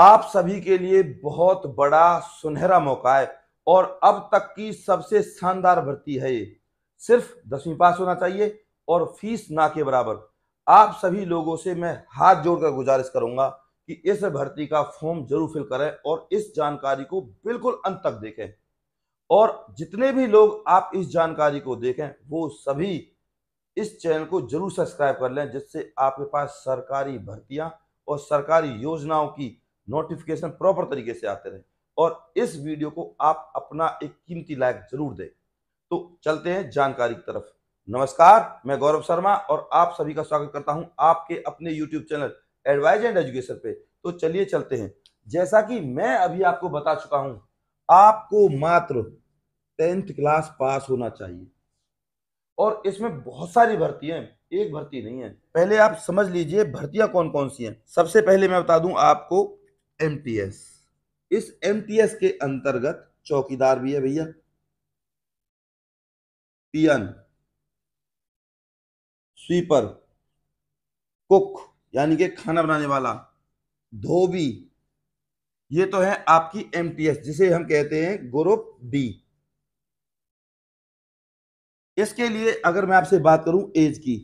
आप सभी के लिए बहुत बड़ा सुनहरा मौका है और अब तक की सबसे शानदार भर्ती है ये सिर्फ दसवीं पास होना चाहिए और फीस ना के बराबर आप सभी लोगों से मैं हाथ जोड़कर गुजारिश करूंगा कि इस भर्ती का फॉर्म जरूर फिल करें और इस जानकारी को बिल्कुल अंत तक देखें और जितने भी लोग आप इस जानकारी को देखें वो सभी इस चैनल को जरूर सब्सक्राइब कर लें जिससे आपके पास सरकारी भर्तियां और सरकारी योजनाओं की नोटिफिकेशन प्रॉपर तरीके से आते रहे और इस वीडियो को आप अपना एक कीमती लाइक जरूर दें तो चलते हैं जानकारी की तरफ नमस्कार मैं गौरव शर्मा और आप सभी का स्वागत करता हूं आपके अपने YouTube channel advise and education पे तो चलिए चलते हैं जैसा कि मैं अभी आपको बता चुका हूं आपको मात्र टेंथ क्लास पास होना चाहिए और इसमें बहुत सारी भर्ती हैं एक भर्ती नहीं है पहले आप समझ लीजिए भर्तियां कौन कौन सी हैं सबसे पहले मैं बता दूं आपको एमटीएस इस एमटीएस के अंतर्गत चौकीदार भी है भैया पियन स्वीपर कुक यानी कि खाना बनाने वाला धोबी ये तो है आपकी एमटीएस जिसे हम कहते हैं ग्रुप डी इसके लिए अगर मैं आपसे बात करूं एज की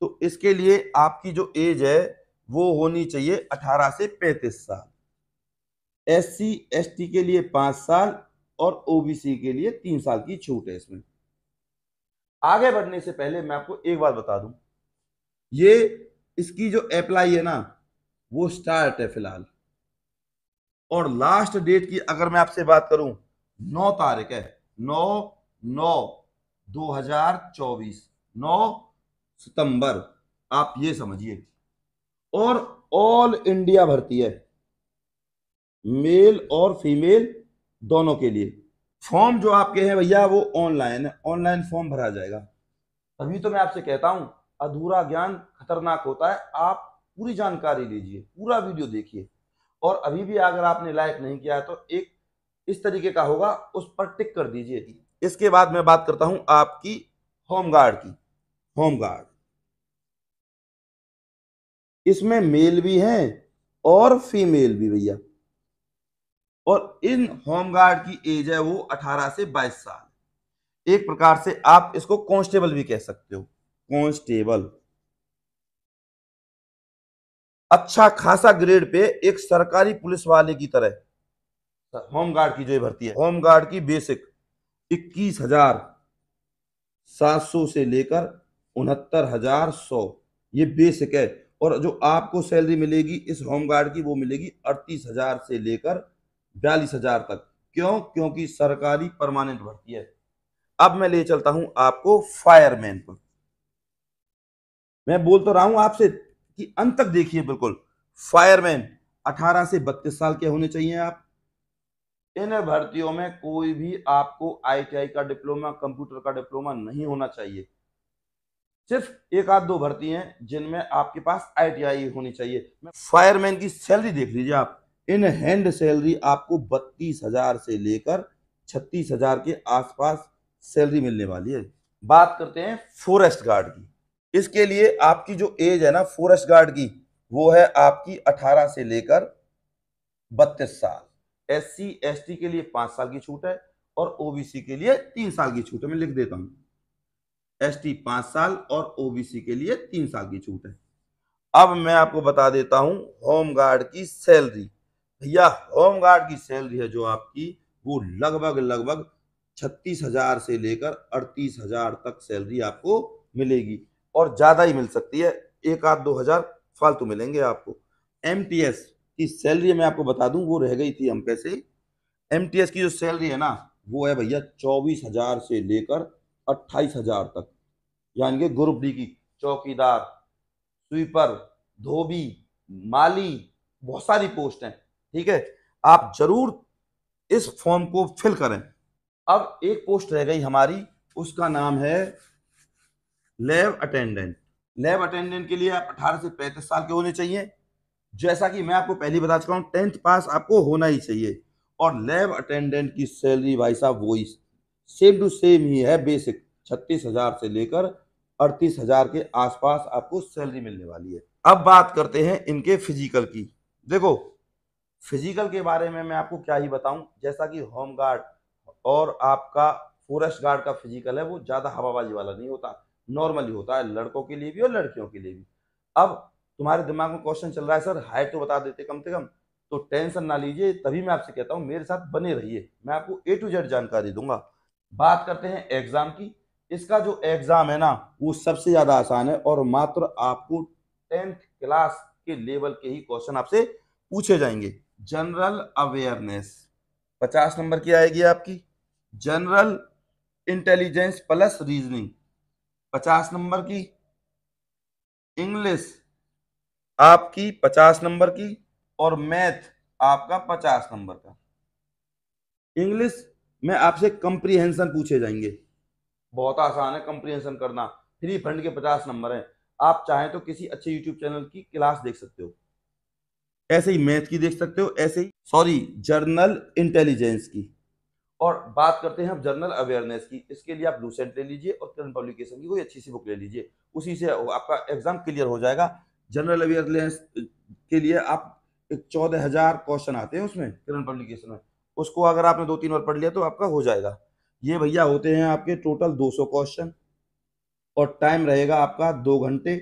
तो इसके लिए आपकी जो एज है वो होनी चाहिए 18 से 35 साल एस सी एस टी के लिए पांच साल और ओबीसी के लिए तीन साल की छूट है इसमें आगे बढ़ने से पहले मैं आपको एक बात बता दूं ये इसकी जो अप्लाई है ना वो स्टार्ट है फिलहाल और लास्ट डेट की अगर मैं आपसे बात करूं नौ तारीख है नौ नौ 2024 9 सितंबर आप ये समझिए और ऑल इंडिया भर्ती है मेल और फीमेल दोनों के लिए फॉर्म जो आपके हैं भैया वो ऑनलाइन है ऑनलाइन फॉर्म भरा जाएगा तभी तो मैं आपसे कहता हूं अधूरा ज्ञान खतरनाक होता है आप पूरी जानकारी लीजिए पूरा वीडियो देखिए और अभी भी अगर आपने लाइक नहीं किया है तो एक इस तरीके का होगा उस पर टिक कर दीजिए इसके बाद मैं बात करता हूं आपकी होमगार्ड की होमगार्ड इसमें मेल भी है और फीमेल भी भैया और इन होमगार्ड की एज है वो 18 से 22 साल एक प्रकार से आप इसको कॉन्स्टेबल भी कह सकते हो कॉन्स्टेबल अच्छा खासा ग्रेड पे एक सरकारी पुलिस वाले की तरह होमगार्ड की जो भर्ती है होमगार्ड की बेसिक इक्कीस हजार सात सौ से लेकर उनहत्तर हजार सौ ये बेसिक है और जो आपको सैलरी मिलेगी इस होम गार्ड की वो मिलेगी अड़तीस हजार से लेकर बयालीस हजार तक क्यों क्योंकि सरकारी परमानेंट भर्ती है अब मैं ले चलता हूं आपको फायरमैन पर मैं बोल तो रहा हूं आपसे कि अंत तक देखिए बिल्कुल फायरमैन 18 से 32 साल के होने चाहिए आप इन भर्तियों में कोई भी आपको आईटीआई का डिप्लोमा कंप्यूटर का डिप्लोमा नहीं होना चाहिए सिर्फ एक आध दो भर्ती हैं जिनमें आपके पास आईटीआई होनी चाहिए फायरमैन की सैलरी देख लीजिए आप इन हैंड सैलरी आपको बत्तीस हजार से लेकर छत्तीस हजार के आसपास सैलरी मिलने वाली है बात करते हैं फॉरेस्ट गार्ड की इसके लिए आपकी जो एज है ना फॉरेस्ट गार्ड की वो है आपकी अठारह से लेकर बत्तीस साल एस सी के लिए पांच साल की छूट है और ओबीसी के लिए तीन साल की छूट है मैं लिख देता हूँ एसटी पांच साल और ओबीसी के लिए तीन साल की छूट है अब मैं आपको बता देता हूं होमगार्ड की सैलरी भैया होमगार्ड की सैलरी है जो आपकी वो लगभग लगभग छत्तीस हजार से लेकर अड़तीस हजार तक सैलरी आपको मिलेगी और ज्यादा ही मिल सकती है एक आध दो हजार फालतू मिलेंगे आपको एम की सैलरी मैं आपको बता दूं वो रह गई थी हम पैसे एम की जो सैलरी है ना वो है भैया चौबीस हजार से लेकर अट्ठाईस हजार तक यानी कि ग्रुप डी की चौकीदार स्वीपर धोबी माली बहुत सारी पोस्ट हैं ठीक है आप जरूर इस फॉर्म को फिल करें अब एक पोस्ट रह गई हमारी उसका नाम है लैब अटेंडेंट लैब अटेंडेंट के लिए आप अठारह से पैंतीस साल के होने चाहिए जैसा कि मैं आपको पहले बता चुका हूं टेंथ पास आपको होना ही चाहिए और लैब अटेंडेंट की सैलरी भाई साहब वो सेम टू सेम ही है बेसिक छत्तीस हजार से लेकर अड़तीस हजार के आसपास आपको सैलरी मिलने वाली है अब बात करते हैं इनके फिजिकल की देखो फिजिकल के बारे में मैं आपको क्या ही बताऊं जैसा कि होम गार्ड और आपका फॉरेस्ट गार्ड का फिजिकल है वो ज़्यादा हवाबाजी वाला नहीं होता नॉर्मली होता है लड़कों के लिए भी और लड़कियों के लिए भी अब तुम्हारे दिमाग में क्वेश्चन चल रहा है सर हाइट तो बता देते कम से कम तो टेंशन ना लीजिए तभी मैं आपसे कहता हूँ मेरे साथ बने रहिए मैं आपको ए टू जेड जानकारी दूंगा बात करते हैं एग्जाम की इसका जो एग्ज़ाम है ना वो सबसे ज़्यादा आसान है और मात्र आपको टेंथ क्लास के लेवल के ही क्वेश्चन आपसे पूछे जाएंगे जनरल अवेयरनेस पचास नंबर की आएगी आपकी जनरल इंटेलिजेंस प्लस रीजनिंग पचास नंबर की इंग्लिश आपकी पचास नंबर की और मैथ आपका पचास नंबर का इंग्लिश में आपसे कंप्रीहेंशन पूछे जाएंगे बहुत आसान है कंप्रीहेंशन करना फ्री फंड के पचास नंबर हैं आप चाहें तो किसी अच्छे यूट्यूब चैनल की क्लास देख सकते हो ऐसे ही मैथ की देख सकते हो ऐसे ही सॉरी जर्नल इंटेलिजेंस की और बात करते हैं हम जर्नल अवेयरनेस की इसके लिए आप लूसेंट ले लीजिए और करंट पब्लिकेशन की कोई अच्छी सी बुक ले लीजिए उसी से आपका एग्जाम क्लियर हो जाएगा जनरल अवेयरनेस के लिए आप चौदह हजार क्वेश्चन आते हैं उसमें करंट पब्लिकेशन में उसको अगर आपने दो तीन बार पढ़ लिया तो आपका हो जाएगा ये भैया होते हैं आपके टोटल 200 क्वेश्चन और टाइम रहेगा आपका दो घंटे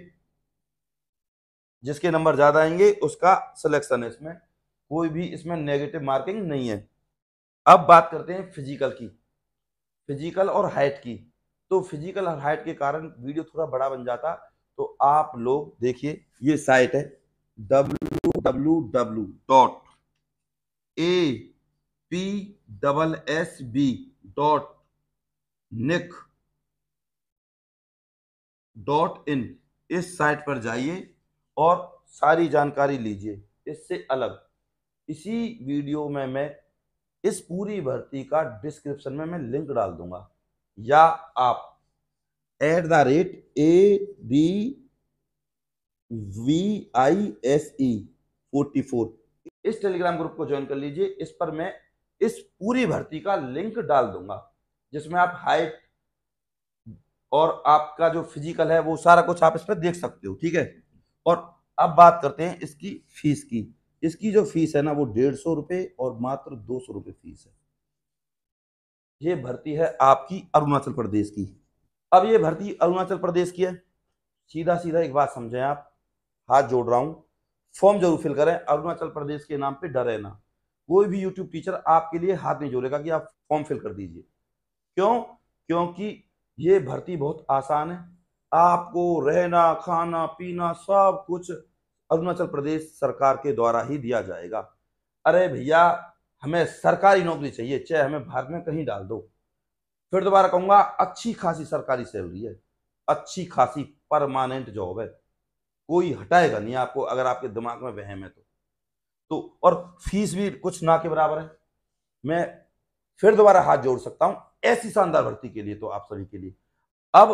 जिसके नंबर ज़्यादा आएंगे उसका सिलेक्शन है इसमें कोई भी इसमें नेगेटिव मार्किंग नहीं है अब बात करते हैं फिजिकल की फिजिकल और हाइट की तो फिजिकल और हाइट के कारण वीडियो थोड़ा बड़ा बन जाता तो आप लोग देखिए ये साइट है W W W dot A P double S B dot nic dot in इस साइट पर जाइए और सारी जानकारी लीजिए इससे अलग इसी वीडियो में मैं इस पूरी भर्ती का डिस्क्रिप्शन में मैं लिंक डाल दूंगा या आप at the rate A B V I S E forty four इस टेलीग्राम ग्रुप को ज्वाइन कर लीजिए इस पर मैं इस पूरी भर्ती का लिंक डाल दूंगा जिसमें आप हाइट और आपका जो फिजिकल है वो सारा कुछ आप इसमें देख सकते हो ठीक है और अब बात करते हैं इसकी फीस की इसकी जो फीस है ना वो डेढ़ सौ रुपये और मात्र दो सौ रुपये फीस है ये भर्ती है आपकी अरुणाचल प्रदेश की अब ये भर्ती अरुणाचल प्रदेश की है सीधा सीधा एक बात समझें आप हाथ जोड़ रहा हूँ फॉर्म जरूर फिल करें अरुणाचल प्रदेश के नाम पे डरे ना कोई भी यूट्यूब टीचर आपके लिए हाथ नहीं जोड़ेगा कि आप फॉर्म फिल कर दीजिए क्यों क्योंकि ये भर्ती बहुत आसान है आपको रहना खाना पीना सब कुछ अरुणाचल प्रदेश सरकार के द्वारा ही दिया जाएगा अरे भैया हमें सरकारी नौकरी चाहिए चाहे हमें भारत में कहीं डाल दो फिर दोबारा कहूंगा अच्छी खासी सरकारी सैलरी है अच्छी खासी परमानेंट जॉब है कोई हटाएगा नहीं आपको अगर आपके दिमाग में वहम है तो तो और फीस भी कुछ ना के बराबर है मैं फिर दोबारा हाथ जोड़ सकता हूं ऐसी शानदार भर्ती के लिए तो आप सभी के लिए अब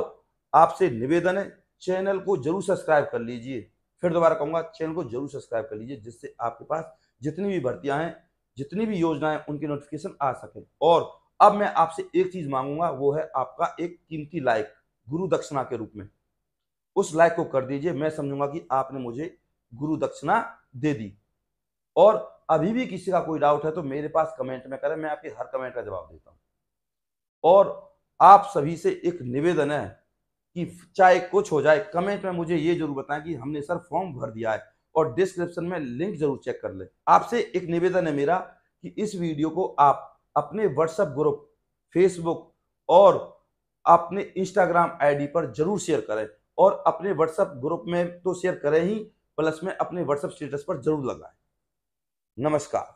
आपसे निवेदन है चैनल को जरूर सब्सक्राइब कर लीजिए फिर दोबारा कहूंगा चैनल को जरूर सब्सक्राइब कर लीजिए जिससे आपके पास जितनी भी भर्तियां हैं जितनी भी योजनाएं उनकी नोटिफिकेशन आ सके और अब मैं आपसे एक चीज़ मांगूंगा वो है आपका एक कीमती लाइक गुरु दक्षिणा के रूप में उस लाइक को कर दीजिए मैं समझूंगा कि आपने मुझे गुरु दक्षिणा दे दी और अभी भी किसी का कोई डाउट है तो मेरे पास कमेंट में करें मैं आपके हर कमेंट का जवाब देता हूं और आप सभी से एक निवेदन है कि चाहे कुछ हो जाए कमेंट में मुझे ये जरूर बताएं कि हमने सर फॉर्म भर दिया है और डिस्क्रिप्शन में लिंक जरूर चेक कर लें आपसे एक निवेदन है मेरा कि इस वीडियो को आप अपने व्हाट्सएप ग्रुप फेसबुक और अपने इंस्टाग्राम आईडी पर जरूर शेयर करें और अपने व्हाट्सएप ग्रुप में तो शेयर करें ही प्लस में अपने व्हाट्सएप स्टेटस पर जरूर लगाए नमस्कार